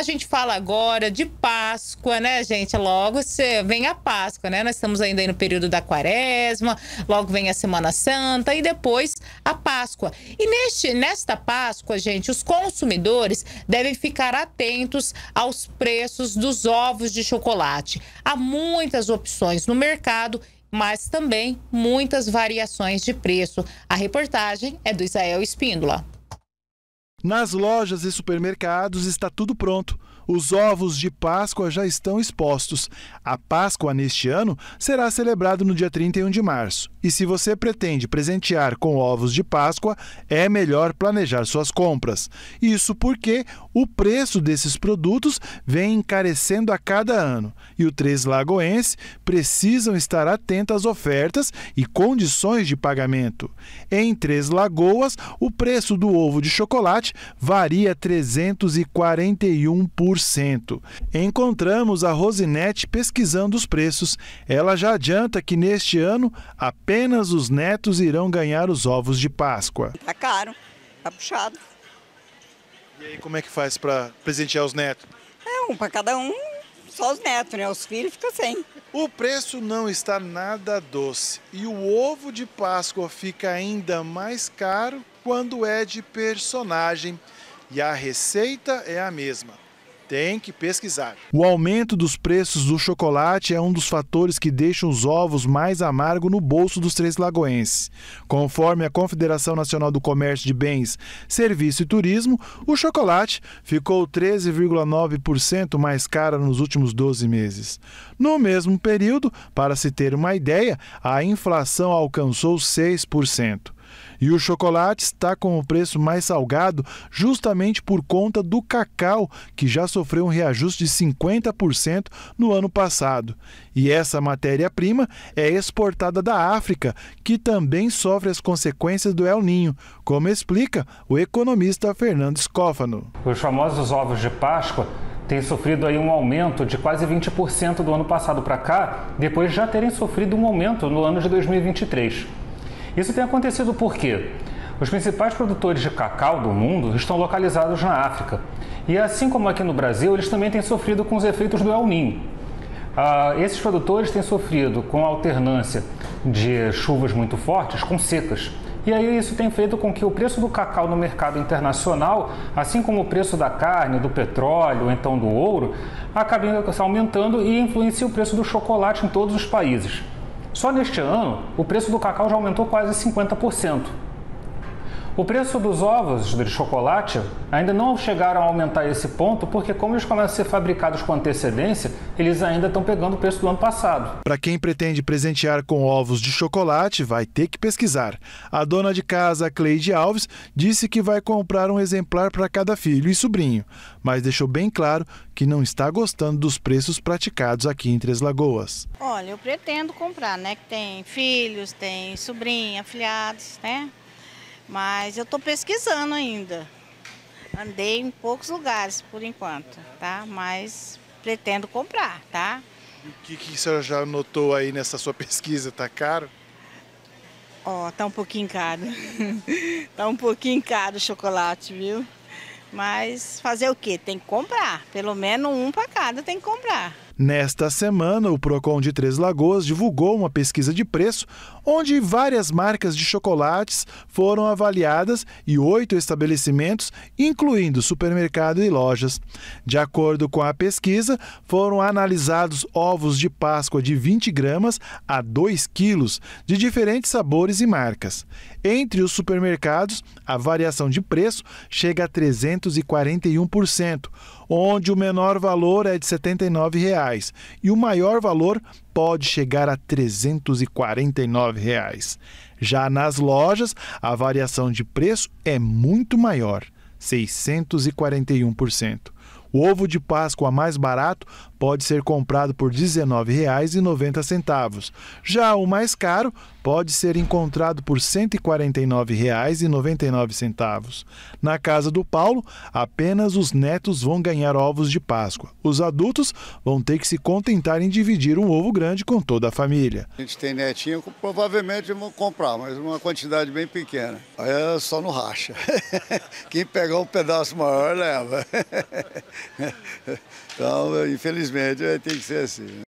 A gente fala agora de Páscoa, né, gente? Logo vem a Páscoa, né? Nós estamos ainda aí no período da Quaresma, logo vem a Semana Santa e depois a Páscoa. E neste, nesta Páscoa, gente, os consumidores devem ficar atentos aos preços dos ovos de chocolate. Há muitas opções no mercado mas também muitas variações de preço. A reportagem é do Israel Espíndola. Nas lojas e supermercados está tudo pronto. Os ovos de Páscoa já estão expostos. A Páscoa neste ano será celebrada no dia 31 de março. E se você pretende presentear com ovos de Páscoa, é melhor planejar suas compras. Isso porque o preço desses produtos vem encarecendo a cada ano e o Três Lagoense precisam estar atento às ofertas e condições de pagamento. Em Três Lagoas, o preço do ovo de chocolate varia 341%. Encontramos a Rosinete pesquisando os preços. Ela já adianta que neste ano apenas os netos irão ganhar os ovos de Páscoa. Tá caro, tá puxado. E aí, como é que faz para presentear os netos? É, um para cada um, só os netos, né? Os filhos ficam sem. O preço não está nada doce e o ovo de Páscoa fica ainda mais caro quando é de personagem. E a receita é a mesma. Tem que pesquisar. O aumento dos preços do chocolate é um dos fatores que deixam os ovos mais amargo no bolso dos três lagoenses. Conforme a Confederação Nacional do Comércio de Bens, Serviço e Turismo, o chocolate ficou 13,9% mais caro nos últimos 12 meses. No mesmo período, para se ter uma ideia, a inflação alcançou 6%. E o chocolate está com o preço mais salgado justamente por conta do cacau, que já sofreu um reajuste de 50% no ano passado. E essa matéria-prima é exportada da África, que também sofre as consequências do El Ninho, como explica o economista Fernando Scófano. Os famosos ovos de Páscoa têm sofrido aí um aumento de quase 20% do ano passado para cá, depois já terem sofrido um aumento no ano de 2023. Isso tem acontecido por quê? Os principais produtores de cacau do mundo estão localizados na África. E assim como aqui no Brasil, eles também têm sofrido com os efeitos do El Ninho. Ah, esses produtores têm sofrido com a alternância de chuvas muito fortes com secas. E aí isso tem feito com que o preço do cacau no mercado internacional, assim como o preço da carne, do petróleo, então do ouro, acabe aumentando e influencie o preço do chocolate em todos os países. Só neste ano, o preço do cacau já aumentou quase 50%. O preço dos ovos de chocolate ainda não chegaram a aumentar esse ponto, porque como eles começam a ser fabricados com antecedência, eles ainda estão pegando o preço do ano passado. Para quem pretende presentear com ovos de chocolate, vai ter que pesquisar. A dona de casa, Cleide Alves, disse que vai comprar um exemplar para cada filho e sobrinho, mas deixou bem claro que não está gostando dos preços praticados aqui em Três Lagoas. Olha, eu pretendo comprar, né? Que tem filhos, tem sobrinha, afilhados, né? Mas eu estou pesquisando ainda. Andei em poucos lugares por enquanto, tá? Mas pretendo comprar, tá? E o que, que a senhora já notou aí nessa sua pesquisa? Tá caro? Ó, oh, tá um pouquinho caro. tá um pouquinho caro o chocolate, viu? Mas fazer o quê? Tem que comprar. Pelo menos um para cada tem que comprar. Nesta semana, o Procon de Três Lagoas divulgou uma pesquisa de preço onde várias marcas de chocolates foram avaliadas e oito estabelecimentos, incluindo supermercado e lojas. De acordo com a pesquisa, foram analisados ovos de Páscoa de 20 gramas a 2 quilos, de diferentes sabores e marcas. Entre os supermercados, a variação de preço chega a 341% onde o menor valor é de R$ 79,00 e o maior valor pode chegar a R$ 349. Reais. Já nas lojas, a variação de preço é muito maior, 641%. O ovo de Páscoa mais barato pode ser comprado por R$ 19,90. Já o mais caro pode ser encontrado por R$ 149,99. Na casa do Paulo, apenas os netos vão ganhar ovos de Páscoa. Os adultos vão ter que se contentar em dividir um ovo grande com toda a família. A gente tem netinho, provavelmente vão comprar, mas uma quantidade bem pequena. É só no racha. Quem pegar um pedaço maior leva. Então, infelizmente Infelizmente, tem que ser assim. Né?